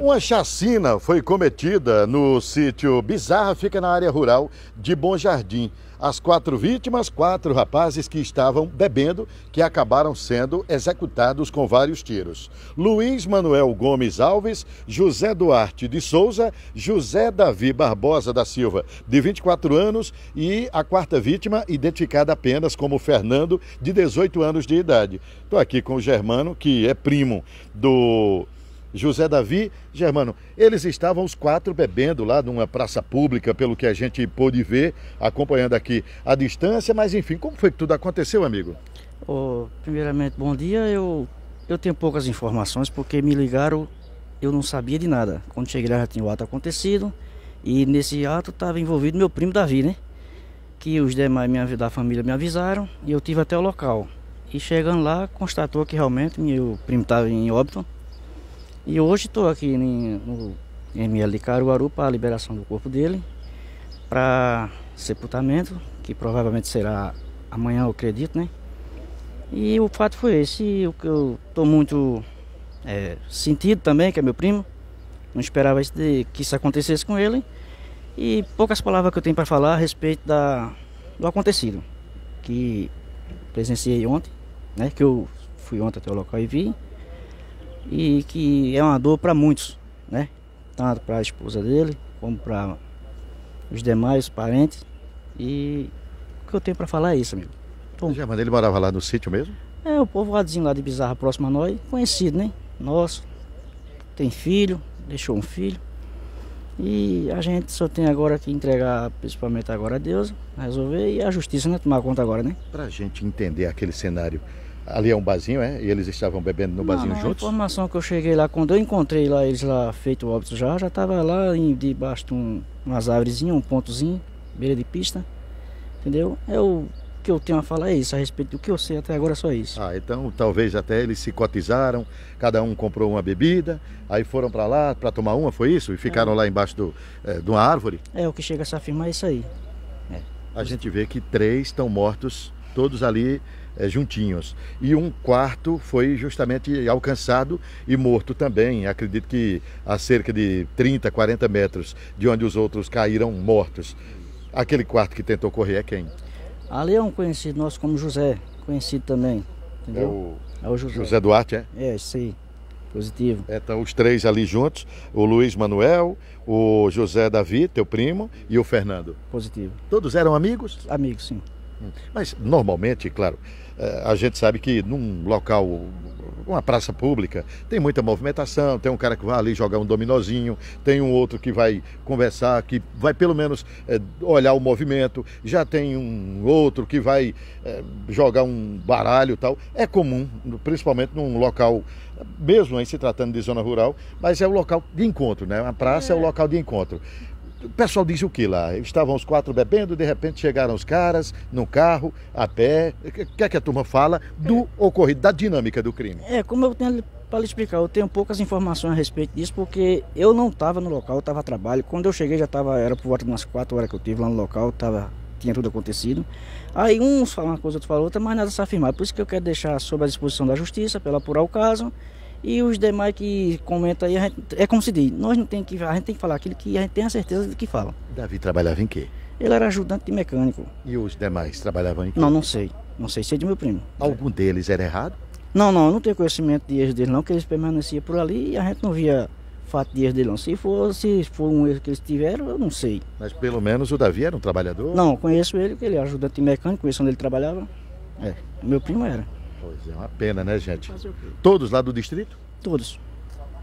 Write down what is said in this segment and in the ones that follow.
Uma chacina foi cometida no sítio Bizarra, fica na área rural de Bom Jardim. As quatro vítimas, quatro rapazes que estavam bebendo, que acabaram sendo executados com vários tiros. Luiz Manuel Gomes Alves, José Duarte de Souza, José Davi Barbosa da Silva, de 24 anos, e a quarta vítima, identificada apenas como Fernando, de 18 anos de idade. Estou aqui com o Germano, que é primo do José Davi, Germano, eles estavam os quatro bebendo lá numa praça pública, pelo que a gente pôde ver, acompanhando aqui a distância, mas enfim, como foi que tudo aconteceu, amigo? Oh, primeiramente, bom dia. Eu, eu tenho poucas informações porque me ligaram, eu não sabia de nada. Quando cheguei lá já tinha o ato acontecido e nesse ato estava envolvido meu primo Davi, né? Que os demais minha, da família me avisaram e eu tive até o local. E chegando lá, constatou que realmente meu primo estava em óbito e hoje estou aqui no ML de Caruaru para a liberação do corpo dele para sepultamento, que provavelmente será amanhã, eu acredito, né? E o fato foi esse, o que eu estou muito é, sentido também, que é meu primo, não esperava isso de, que isso acontecesse com ele. E poucas palavras que eu tenho para falar a respeito da, do acontecido, que presenciei ontem, né? Que eu fui ontem até o local e vi e que é uma dor para muitos, né? Tanto para a esposa dele como para os demais parentes. E o que eu tenho para falar é isso, amigo. Já, mas ele morava lá no sítio mesmo? É, o povoadozinho lá de Bizarra, próximo a nós, conhecido, né? Nosso. Tem filho, deixou um filho. E a gente só tem agora que entregar, principalmente agora a Deus, resolver e a justiça, né? Tomar conta agora, né? Para a gente entender aquele cenário Ali é um barzinho, é? E eles estavam bebendo no não, barzinho não, juntos? A informação que eu cheguei lá, quando eu encontrei lá, eles lá feito o óbito já, já estava lá em, debaixo de um, umas árvores, um pontozinho, beira de pista. Entendeu? É o que eu tenho a falar é isso, a respeito do que eu sei até agora é só isso. Ah, então talvez até eles se cotizaram, cada um comprou uma bebida, aí foram para lá para tomar uma, foi isso? E ficaram é. lá embaixo do, é, de uma árvore? É, o que chega a se afirmar é isso aí. É. A gente vê que três estão mortos, todos ali eh, juntinhos. E um quarto foi justamente alcançado e morto também, acredito que a cerca de 30, 40 metros de onde os outros caíram mortos. Aquele quarto que tentou correr é quem? Ali é um conhecido nosso como José, conhecido também, entendeu? É o, é o José. José Duarte, é? É, isso aí. Positivo. Então, os três ali juntos, o Luiz Manuel, o José Davi, teu primo, e o Fernando. Positivo. Todos eram amigos? Amigos, sim. Mas normalmente, claro, eh, a gente sabe que num local, uma praça pública, tem muita movimentação, tem um cara que vai ali jogar um dominozinho, tem um outro que vai conversar, que vai pelo menos é, olhar o movimento, já tem um outro que vai é, jogar um baralho tal. É comum, principalmente num local, mesmo aí se tratando de zona rural, mas é o local de encontro, né? A praça é, é o local de encontro o pessoal diz o que lá? Estavam os quatro bebendo, de repente chegaram os caras no carro, a pé. O que é que a turma fala do é. ocorrido, da dinâmica do crime? É, como eu tenho para lhe explicar, eu tenho poucas informações a respeito disso, porque eu não estava no local, eu estava a trabalho. Quando eu cheguei já estava, era por volta de umas quatro horas que eu tive lá no local, tava, tinha tudo acontecido. Aí uns falam uma coisa, outros falam outra, mas nada se afirmado. Por isso que eu quero deixar sob a disposição da justiça, para ela apurar o caso e os demais que comentam aí, gente, é como se diz, nós não tem que, a gente tem que falar aquilo que a gente tem a certeza do que fala. Davi trabalhava em quê? Ele era ajudante de mecânico. E os demais trabalhavam em quê? Não, não sei. Não sei, se é de meu primo. Algum deles era errado? Não, não, eu não tenho conhecimento de erros dele não, que eles permaneciam por ali e a gente não via fato de erros dele não. Se for, se for um erro que eles tiveram, eu não sei. Mas pelo menos o Davi era um trabalhador? Não, conheço ele, que ele é ajudante mecânico, conheço onde ele trabalhava. É, meu primo era. Pois é, é, uma pena, né, gente? Todos lá do distrito? Todos.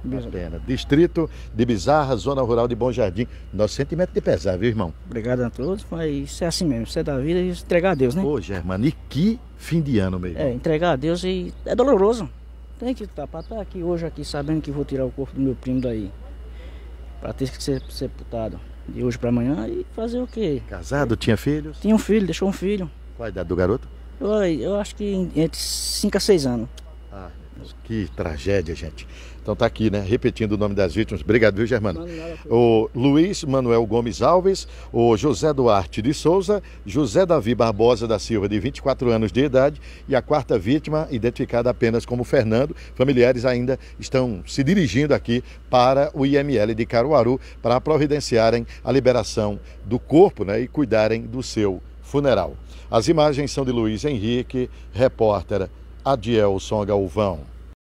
Uma pena. Distrito de Bizarra, Zona Rural de Bom Jardim. Nosso sentimento de pesar, viu, irmão? Obrigado a todos, mas isso é assim mesmo. Isso é da vida e entregar a Deus, né? Ô, Germano, e que fim de ano mesmo. É, entregar a Deus e é doloroso. Tem que estar tá, para estar tá aqui hoje, aqui, sabendo que vou tirar o corpo do meu primo daí. Para ter que ser sepultado de hoje para amanhã e fazer o quê? Casado, tinha filhos? Tinha um filho, deixou um filho. Qual a idade do garoto? Eu, eu acho que entre 5 a 6 anos. Ah, que tragédia, gente. Então tá aqui, né? Repetindo o nome das vítimas. Obrigado, viu, Germano? O Luiz Manuel Gomes Alves, o José Duarte de Souza, José Davi Barbosa da Silva, de 24 anos de idade, e a quarta vítima, identificada apenas como Fernando. Familiares ainda estão se dirigindo aqui para o IML de Caruaru para providenciarem a liberação do corpo né, e cuidarem do seu funeral. As imagens são de Luiz Henrique, repórter Adielson Galvão.